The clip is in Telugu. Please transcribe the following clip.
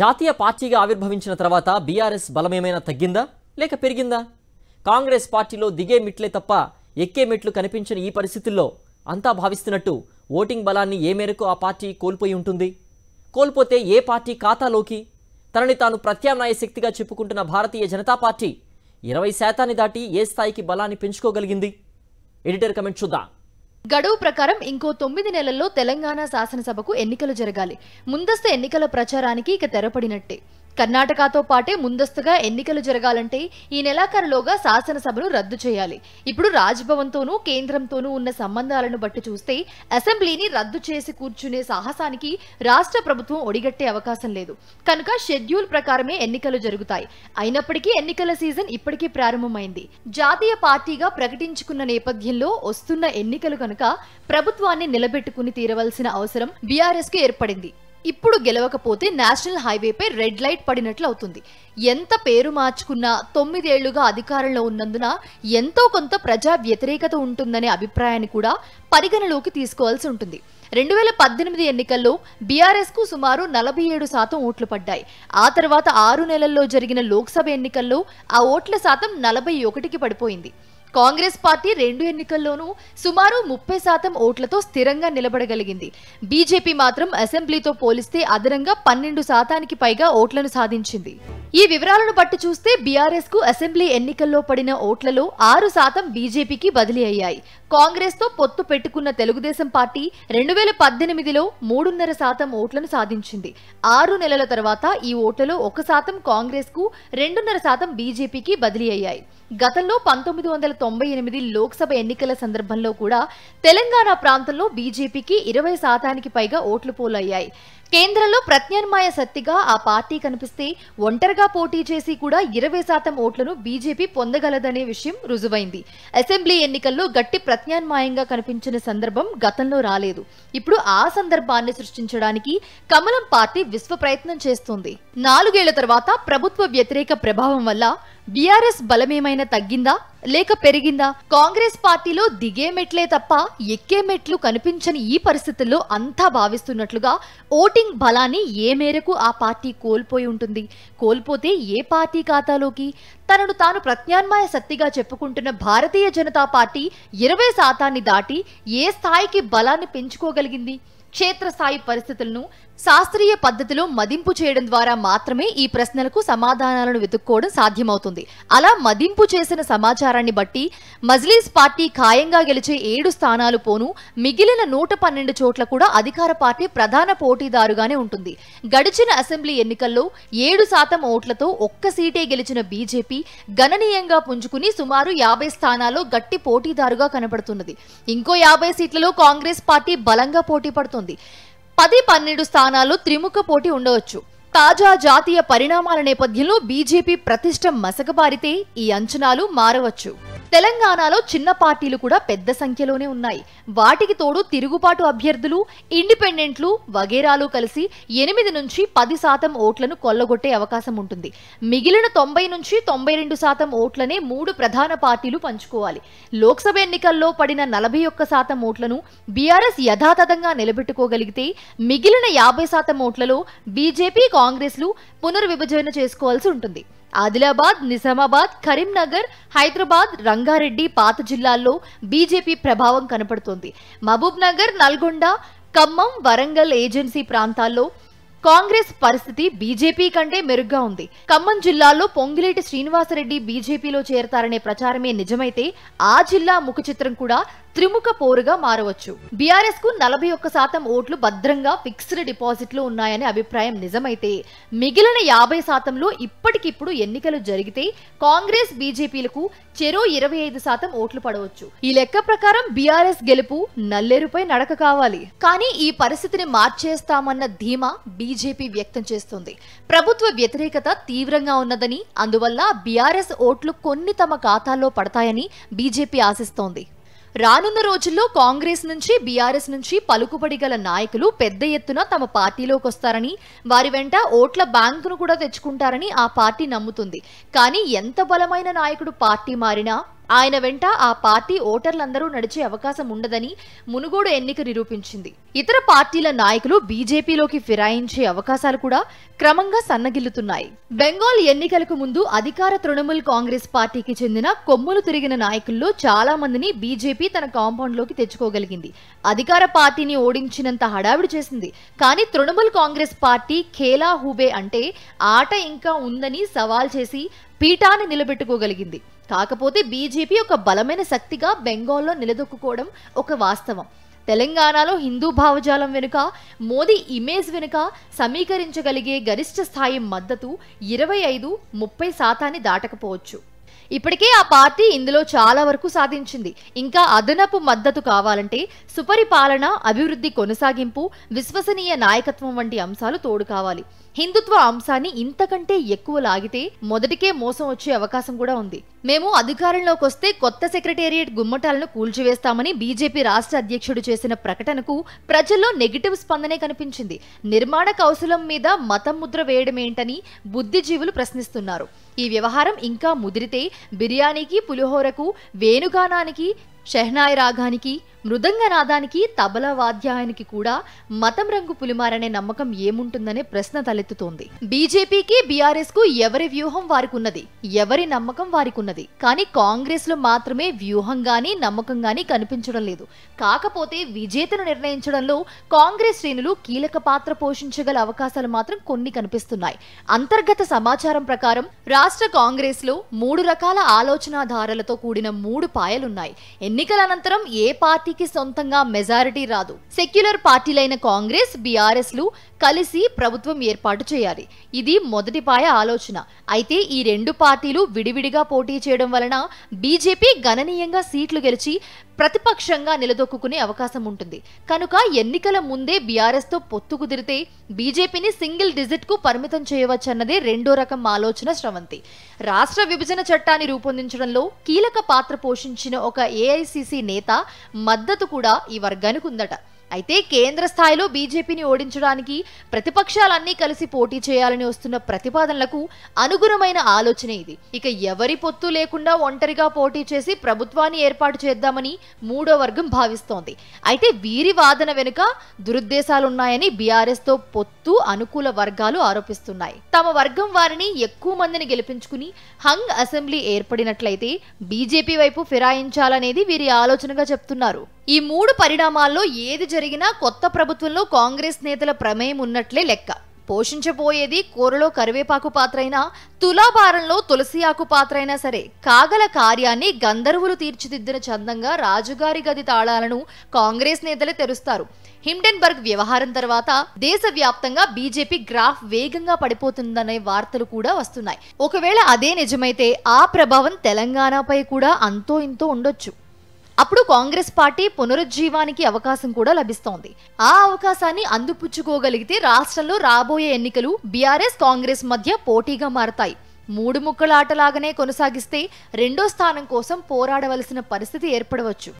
జాతీయ పార్టీగా ఆవిర్భవించిన తర్వాత బీఆర్ఎస్ బలమేమైనా తగ్గిందా లేక పెరిగిందా కాంగ్రెస్ పార్టీలో దిగే మిట్లే తప్ప ఎక్కే మెట్లు కనిపించిన ఈ పరిస్థితుల్లో అంతా భావిస్తున్నట్టు ఓటింగ్ బలాన్ని ఏ మేరకు ఆ పార్టీ కోల్పోయి ఉంటుంది కోల్పోతే ఏ పార్టీ ఖాతాలోకి తనని తాను ప్రత్యామ్నాయ శక్తిగా చెప్పుకుంటున్న భారతీయ జనతా పార్టీ ఇరవై శాతాన్ని దాటి ఏ స్థాయికి బలాన్ని పెంచుకోగలిగింది ఎడిటర్ కమెంట్ చూద్దాం గడువు ప్రకారం ఇంకో తొమ్మిది నెలల్లో తెలంగాణ శాసనసభకు ఎన్నికలు జరగాలి ముందస్తు ఎన్నికల ప్రచారానికి ఇక తెరపడినట్టే కర్ణాటకతో పాటే ముందస్తుగా ఎన్నికలు జరగాలంటే ఈ నెలాఖరులోగా శాసనసభను రద్దు చేయాలి ఇప్పుడు రాజ్భవన్తోనూ కేంద్రంతోనూ ఉన్న సంబంధాలను బట్టి చూస్తే అసెంబ్లీని రద్దు చేసి కూర్చునే సాహసానికి రాష్ట్ర ప్రభుత్వం ఒడిగట్టే అవకాశం లేదు కనుక షెడ్యూల్ ప్రకారమే ఎన్నికలు జరుగుతాయి అయినప్పటికీ ఎన్నికల సీజన్ ఇప్పటికీ ప్రారంభమైంది జాతీయ పార్టీగా ప్రకటించుకున్న నేపథ్యంలో వస్తున్న ఎన్నికలు కనుక ప్రభుత్వాన్ని నిలబెట్టుకుని తీరవలసిన అవసరం బీఆర్ఎస్ కు ఏర్పడింది ఇప్పుడు గెలవకపోతే నేషనల్ హైవేపై రెడ్ లైట్ పడినట్లు అవుతుంది ఎంత పేరు మార్చుకున్నా తొమ్మిదేళ్లుగా అధికారంలో ఉన్నందున ఎంతో కొంత ప్రజా వ్యతిరేకత ఉంటుందనే అభిప్రాయాన్ని కూడా పరిగణలోకి తీసుకోవాల్సి ఉంటుంది రెండు వేల పద్దెనిమిది ఎన్నికల్లో బీఆర్ఎస్కు సుమారు నలభై ఏడు శాతం ఓట్లు పడ్డాయి ఆ తర్వాత ఆరు నెలల్లో జరిగిన లోక్సభ ఎన్నికల్లో ఆ ఓట్ల శాతం నలభై ఒకటికి పడిపోయింది కాంగ్రెస్ పార్టీ రెండు ఎన్నికల్లోనూ సుమారు ముప్పై శాతం ఓట్లతో స్థిరంగా నిలబడగలిగింది బీజేపీ మాత్రం అసెంబ్లీతో పోలిస్తే అదనంగా పన్నెండు శాతానికి పైగా ఓట్లను సాధించింది ఈ వివరాలను బట్టి చూస్తే బీఆర్ఎస్ కు అసెంబ్లీ ఎన్నికల్లో పడిన ఓట్లలో ఆరు శాతం బీజేపీకి బదిలీ అయ్యాయి కాంగ్రెస్ తో పొత్తు పెట్టుకున్న తెలుగుదేశం పార్టీ రెండు వేల పద్దెనిమిదిలో మూడున్నర శాతం ఓట్లను సాధించింది ఆరు నెలల తర్వాత ఈ ఓట్లలో ఒక శాతం కాంగ్రెస్ కు రెండున్నర శాతం బీజేపీకి బదిలీ అయ్యాయి గతంలో పంతొమ్మిది వందల తొంభై ఎనిమిది లోక్సభ ఎన్నికల సందర్భంలో కూడా తెలంగాణ ప్రాంతంలో బీజేపీకి ఇరవై శాతానికి పైగా ఓట్లు పోలయ్యాయి కేంద్రంలో ప్రత్యామ్నాయ శక్తిగా ఆ పార్టీ కనిపిస్తే ఒంటరిగా పోటీ చేసి కూడా ఇరవై శాతం ఓట్లను బీజేపీ పొందగలదనే విషయం రుజువైంది అసెంబ్లీ ఎన్నికల్లో గట్టి ప్రత్యామ్నాయంగా కనిపించిన సందర్భం గతంలో రాలేదు ఇప్పుడు ఆ సందర్భాన్ని సృష్టించడానికి కమలం పార్టీ విశ్వ ప్రయత్నం చేస్తుంది నాలుగేళ్ల తర్వాత ప్రభుత్వ వ్యతిరేక ప్రభావం వల్ల బీఆర్ఎస్ బలమేమైనా తగ్గిందా లేక పెరిగిందా కాంగ్రెస్ పార్టీలో దిగే మెట్లే తప్ప ఎక్కే మెట్లు కనిపించని ఈ పరిస్థితుల్లో అంతా భావిస్తున్నట్లుగా ఓటింగ్ బలాన్ని ఏ మేరకు ఆ పార్టీ కోల్పోయి ఉంటుంది కోల్పోతే ఏ పార్టీ ఖాతాలోకి తనను తాను ప్రత్యామ్నాయ శక్తిగా చెప్పుకుంటున్న భారతీయ జనతా పార్టీ ఇరవై శాతాన్ని దాటి ఏ స్థాయికి బలాన్ని పెంచుకోగలిగింది క్షేత్రస్థాయి పరిస్థితులను శాస్త్రీయ పద్ధతిలో మదింపు చేయడం ద్వారా మాత్రమే ఈ ప్రశ్నలకు సమాధానాలను వెతుక్కోవడం సాధ్యమవుతుంది అలా మదింపు చేసిన సమాచారాన్ని బట్టి మజ్లీస్ పార్టీ ఖాయంగా గెలిచే ఏడు స్థానాలు పోను మిగిలిన నూట పన్నెండు చోట్ల కూడా అధికార పార్టీ ప్రధాన పోటీదారుగానే ఉంటుంది గడిచిన అసెంబ్లీ ఎన్నికల్లో ఏడు శాతం ఓట్లతో ఒక్క సీటే గెలిచిన బీజేపీ గణనీయంగా పుంజుకుని సుమారు యాభై స్థానాల్లో గట్టి పోటీదారుగా కనపడుతున్నది ఇంకో యాభై సీట్లలో కాంగ్రెస్ పార్టీ బలంగా పోటీ పడుతుంది పది పన్నెండు స్థానాల్లో త్రిముఖ పోటీ ఉండవచ్చు తాజా జాతీయ పరిణామాల నేపథ్యంలో బీజేపీ ప్రతిష్ట మసకబారితే ఈ అంచనాలు మారవచ్చు తెలంగాణలో చిన్న పార్టీలు కూడా పెద్ద సంఖ్యలోనే ఉన్నాయి వాటికి తోడు తిరుగుబాటు అభ్యర్థులు ఇండిపెండెంట్లు వగేరాలు కలిసి ఎనిమిది నుంచి పది శాతం ఓట్లను కొల్లగొట్టే అవకాశం ఉంటుంది మిగిలిన తొంభై నుంచి తొంభై రెండు శాతం ఓట్లనే మూడు ప్రధాన పార్టీలు పంచుకోవాలి లోక్సభ ఎన్నికల్లో పడిన నలభై ఒక్క శాతం ఓట్లను బీఆర్ఎస్ యథాతథంగా నిలబెట్టుకోగలిగితే మిగిలిన యాభై శాతం ఓట్లలో బీజేపీ కాంగ్రెస్లు పునర్విభజన చేసుకోవాల్సి ఉంటుంది ఆదిలాబాద్ నిజామాబాద్ కరీంనగర్ హైదరాబాద్ రంగారెడ్డి పాత జిల్లాల్లో బీజేపీ ప్రభావం కనపడుతోంది మహబూబ్ నగర్ నల్గొండ ఖమ్మం వరంగల్ ఏజెన్సీ ప్రాంతాల్లో కాంగ్రెస్ పరిస్థితి బీజేపీ కంటే మెరుగ్గా ఉంది ఖమ్మం జిల్లాలో పొంగిలేటి శ్రీనివాసరెడ్డి బీజేపీలో చేరతారనే ప్రచారమే నిజమైతే ఆ జిల్లా ముఖ చిత్రం కూడా త్రిముఖ పోరుగా మారవచ్చు బీఆర్ఎస్ కు నలభై ఒక్క శాతం ఓట్లు భద్రంగా ఫిక్స్డ్ డిపాజిట్లు ఉన్నాయనే అభిప్రాయం నిజమైతే మిగిలిన యాభై శాతంలో ఇప్పటికిప్పుడు ఎన్నికలు జరిగితే కాంగ్రెస్ బీజేపీలకు చెరో ఇరవై ఐదు శాతం ఓట్లు పడవచ్చు ఈ లెక్క ప్రకారం బీఆర్ఎస్ గెలుపు నల్లేరుపై నడక కావాలి కానీ ఈ పరిస్థితిని మార్చేస్తామన్న ధీమా బీజేపీ వ్యక్తం చేస్తోంది ప్రభుత్వ వ్యతిరేకత తీవ్రంగా ఉన్నదని అందువల్ల బీఆర్ఎస్ ఓట్లు కొన్ని తమ ఖాతాల్లో పడతాయని బీజేపీ ఆశిస్తోంది రానున్న రోజుల్లో కాంగ్రెస్ నుంచి బీఆర్ఎస్ నుంచి పలుకుబడి గల నాయకులు పెద్ద ఎత్తున తమ పార్టీలోకి వస్తారని వారి వెంట ఓట్ల బ్యాంకును కూడా తెచ్చుకుంటారని ఆ పార్టీ నమ్ముతుంది కానీ ఎంత బలమైన నాయకుడు పార్టీ మారినా ఆయన వెంట ఆ పార్టీ ఓటర్లందరూ నడిచే అవకాశం ఉండదని మునుగోడు ఎన్నిక నిరూపించింది ఇతర పార్టీల నాయకులు బీజేపీలోకి ఫిరాయించే అవకాశాలు కూడా క్రమంగా సన్నగిల్లుతున్నాయి బెంగాల్ ఎన్నికలకు ముందు అధికార తృణమూల్ కాంగ్రెస్ పార్టీకి చెందిన కొమ్ములు తిరిగిన నాయకుల్లో చాలా మందిని బీజేపీ తన కాంపౌండ్లోకి తెచ్చుకోగలిగింది అధికార పార్టీని ఓడించినంత హడావిడి చేసింది కానీ తృణమూల్ కాంగ్రెస్ పార్టీ ఖేలా హూబే అంటే ఆట ఇంకా ఉందని సవాల్ చేసి పీఠాన్ని నిలబెట్టుకోగలిగింది కాకపోతే బీజేపీ ఒక బలమైన శక్తిగా బెంగాల్లో నిలదొక్కుకోవడం ఒక వాస్తవం తెలంగాణలో హిందూ భావజాలం వెనుక మోదీ ఇమేజ్ వెనుక సమీకరించగలిగే గరిష్ట స్థాయి మద్దతు ఇరవై ఐదు ముప్పై శాతాన్ని దాటకపోవచ్చు ఇప్పటికే ఆ పార్టీ ఇందులో చాలా వరకు సాధించింది ఇంకా అదనపు మద్దతు కావాలంటే సుపరిపాలన అభివృద్ధి కొనసాగింపు విశ్వసనీయ నాయకత్వం వంటి అంశాలు తోడు కావాలి హిందుత్వ అంశాన్ని ఇంతకంటే ఎక్కువ లాగితే మొదటికే మోసం వచ్చే అవకాశం కూడా ఉంది మేము అధికారంలోకి వస్తే కొత్త సెక్రటేరియట్ గుమ్మటాలను కూల్చివేస్తామని బీజేపీ రాష్ట్ర అధ్యక్షుడు చేసిన ప్రకటనకు ప్రజల్లో నెగిటివ్ స్పందనే కనిపించింది నిర్మాణ కౌశలం మీద మతం ముద్ర వేయడమేంటని బుద్ధిజీవులు ప్రశ్నిస్తున్నారు ఈ వ్యవహారం ఇంకా ముదిరితే బిర్యానీకి పులిహోరకు వేణుగానానికి షెహనాయ్ రాగానికి మృదంగనాదానికి తబలా వాధ్యాయానికి కూడా మతం రంగు పులిమారనే నమ్మకం ఏముంటుందనే ప్రశ్న తలెత్తుతోంది బీజేపీకి బీఆర్ఎస్ కు ఎవరి వ్యూహం వారికున్నది ఎవరి నమ్మకం వారికున్నది కానీ కాంగ్రెస్ లో మాత్రమే వ్యూహం గాని నమ్మకం గాని కనిపించడం లేదు కాకపోతే విజేతను నిర్ణయించడంలో కాంగ్రెస్ శ్రేణులు కీలక పాత్ర పోషించగల అవకాశాలు మాత్రం కొన్ని కనిపిస్తున్నాయి అంతర్గత సమాచారం ప్రకారం రాష్ట్ర కాంగ్రెస్ లో మూడు రకాల ఆలోచనాధారలతో కూడిన మూడు పాయలున్నాయి ఎన్నికల అనంతరం ఏ పార్టీ పార్టీకి సొంతంగా మెజారిటీ రాదు సెక్యులర్ పార్టీలైన కాంగ్రెస్ బీఆర్ఎస్ లు కలిసి ప్రభుత్వం ఏర్పాటు చేయాలి ఇది మొదటి పాయ ఆలోచన అయితే ఈ రెండు పార్టీలు విడివిడిగా పోటీ చేయడం వలన బీజేపీ గణనీయంగా సీట్లు గెలిచి ప్రతిపక్షంగా నిలదొక్కునే అవకాశం ఉంటుంది కనుక ఎన్నికల ముందే బీఆర్ఎస్తో పొత్తు కుదిరితే బీజేపీని సింగిల్ డిజిట్కు పరిమితం చేయవచ్చన్నదే రెండో రకం ఆలోచన స్రవంతి రాష్ట్ర విభజన చట్టాన్ని రూపొందించడంలో కీలక పాత్ర పోషించిన ఒక ఏఐసిసి నేత మద్దతు కూడా ఈ వర్గానికి ఉందట అయితే కేంద్ర స్థాయిలో బీజేపీని ఓడించడానికి ప్రతిపక్షాలన్నీ కలిసి పోటీ చేయాలని వస్తున్న ప్రతిపాదనలకు అనుగుణమైన ఆలోచన ఇది ఇక ఎవరి పొత్తు లేకుండా ఒంటరిగా పోటీ చేసి ప్రభుత్వాన్ని ఏర్పాటు చేద్దామని మూడో వర్గం భావిస్తోంది అయితే వీరి వాదన వెనుక దురుద్దేశాలున్నాయని బీఆర్ఎస్తో పొత్తు అనుకూల వర్గాలు ఆరోపిస్తున్నాయి తమ వర్గం వారిని ఎక్కువ మందిని గెలిపించుకుని హంగ్ అసెంబ్లీ ఏర్పడినట్లయితే బీజేపీ వైపు ఫిరాయించాలనేది వీరి ఆలోచనగా చెప్తున్నారు ఈ మూడు పరిణామాల్లో ఏది జరిగినా కొత్త ప్రభుత్వంలో కాంగ్రెస్ నేతల ప్రమేయం ఉన్నట్లే లెక్క పోషించబోయేది కూరలో కరివేపాకు పాత్రైనా తులాభారంలో తులసి ఆకు పాత్రైనా సరే కాగల కార్యాన్ని గంధర్వులు తీర్చిదిద్దిన చందంగా రాజుగారి గది తాళాలను కాంగ్రెస్ నేతలే తెరుస్తారు హిమ్డెన్బర్గ్ వ్యవహారం తర్వాత దేశవ్యాప్తంగా బీజేపీ గ్రాఫ్ వేగంగా పడిపోతుందనే వార్తలు కూడా వస్తున్నాయి ఒకవేళ అదే నిజమైతే ఆ ప్రభావం తెలంగాణపై కూడా అంతో ఇంతో ఉండొచ్చు అప్పుడు కాంగ్రెస్ పార్టీ పునరుజ్జీవానికి అవకాశం కూడా లభిస్తోంది ఆ అవకాశాన్ని అందుపుచ్చుకోగలిగితే రాష్ట్రంలో రాబోయే ఎన్నికలు బీఆర్ఎస్ కాంగ్రెస్ మధ్య పోటీగా మారతాయి మూడు ముక్కలాటలాగానే కొనసాగిస్తే రెండో స్థానం కోసం పోరాడవలసిన పరిస్థితి ఏర్పడవచ్చు